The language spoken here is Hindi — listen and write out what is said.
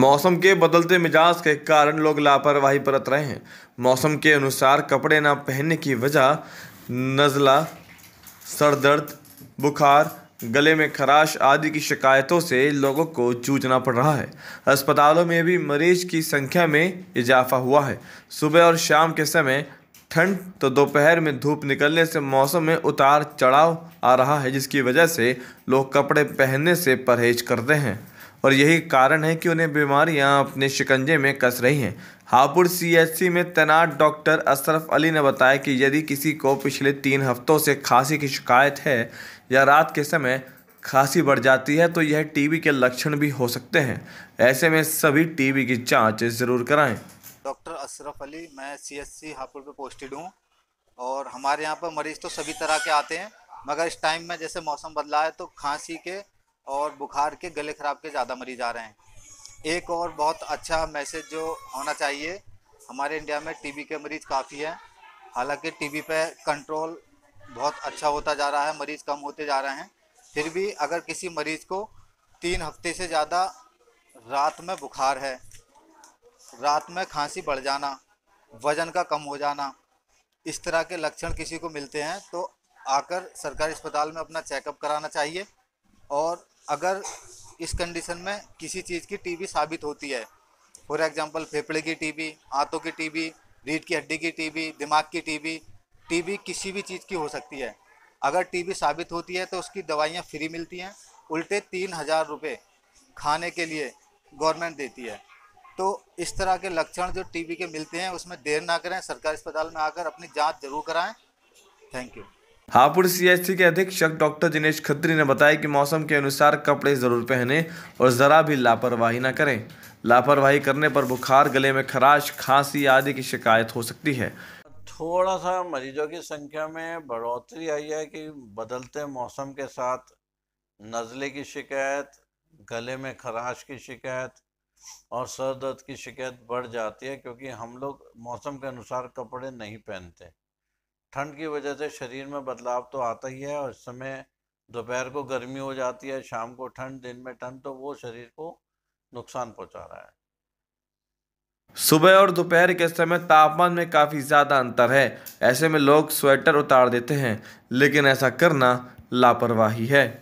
मौसम के बदलते मिजाज के कारण लोग लापरवाही बरत रहे हैं मौसम के अनुसार कपड़े ना पहनने की वजह नज़ला सर दर्द बुखार गले में खराश आदि की शिकायतों से लोगों को जूझना पड़ रहा है अस्पतालों में भी मरीज की संख्या में इजाफा हुआ है सुबह और शाम के समय ठंड तो दोपहर में धूप निकलने से मौसम में उतार चढ़ाव आ रहा है जिसकी वजह से लोग कपड़े पहनने से परहेज करते हैं और यही कारण है कि उन्हें बीमारियां अपने शिकंजे में कस रही हैं हापुड़ सीएचसी में तैनात डॉक्टर अशरफ अली ने बताया कि यदि किसी को पिछले तीन हफ्तों से खांसी की शिकायत है या रात के समय खांसी बढ़ जाती है तो यह टीबी के लक्षण भी हो सकते हैं ऐसे में सभी टीबी की जांच ज़रूर कराएं डॉक्टर अशरफ अली मैं सी हापुड़ पे पोस्टेड हूँ और हमारे यहाँ पर मरीज़ तो सभी तरह के आते हैं मगर इस टाइम में जैसे मौसम बदला है तो खांसी के और बुखार के गले ख़राब के ज़्यादा मरीज आ रहे हैं एक और बहुत अच्छा मैसेज जो होना चाहिए हमारे इंडिया में टीबी के मरीज़ काफ़ी हैं हालांकि टीबी पे कंट्रोल बहुत अच्छा होता जा रहा है मरीज़ कम होते जा रहे हैं फिर भी अगर किसी मरीज़ को तीन हफ्ते से ज़्यादा रात में बुखार है रात में खांसी बढ़ जाना वज़न का कम हो जाना इस तरह के लक्षण किसी को मिलते हैं तो आकर सरकारी अस्पताल में अपना चेकअप कराना चाहिए और अगर इस कंडीशन में किसी चीज़ की टीबी साबित होती है फॉर एग्जांपल फेफड़े की टीबी आंतों की टीबी रीढ़ की हड्डी की टीबी दिमाग की टीबी टीबी किसी भी चीज़ की हो सकती है अगर टीबी साबित होती है तो उसकी दवाइयाँ फ्री मिलती हैं उल्टे तीन हज़ार रुपये खाने के लिए गवर्नमेंट देती है तो इस तरह के लक्षण जो टीबी के मिलते हैं उसमें देर ना करें सरकारी अस्पताल में आकर अपनी जाँच जरूर कराएँ थैंक यू हापुड़ सीएचसी के अधीक्षक डॉक्टर दिनेश खत्री ने बताया कि मौसम के अनुसार कपड़े ज़रूर पहने और ज़रा भी लापरवाही न करें लापरवाही करने पर बुखार गले में खराश खांसी आदि की शिकायत हो सकती है थोड़ा सा मरीजों की संख्या में बढ़ोतरी आई है कि बदलते मौसम के साथ नज़ले की शिकायत गले में खराश की शिकायत और सर दर्द की शिकायत बढ़ जाती है क्योंकि हम लोग मौसम के अनुसार कपड़े नहीं पहनते ठंड की वजह से शरीर में बदलाव तो आता ही है और इस समय दोपहर को गर्मी हो जाती है शाम को ठंड दिन में ठंड तो वो शरीर को नुकसान पहुंचा रहा है सुबह और दोपहर के समय तापमान में काफ़ी ज़्यादा अंतर है ऐसे में लोग स्वेटर उतार देते हैं लेकिन ऐसा करना लापरवाही है